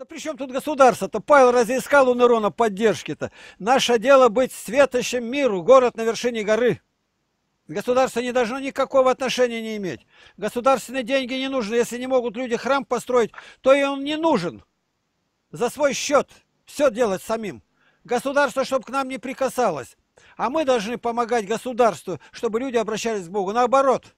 Да при чем тут государство-то? Павел разве искал у Нерона поддержки-то? Наше дело быть светочем миру, город на вершине горы. Государство не должно никакого отношения не иметь. Государственные деньги не нужны. Если не могут люди храм построить, то и он не нужен. За свой счет все делать самим. Государство, чтобы к нам не прикасалось. А мы должны помогать государству, чтобы люди обращались к Богу. Наоборот.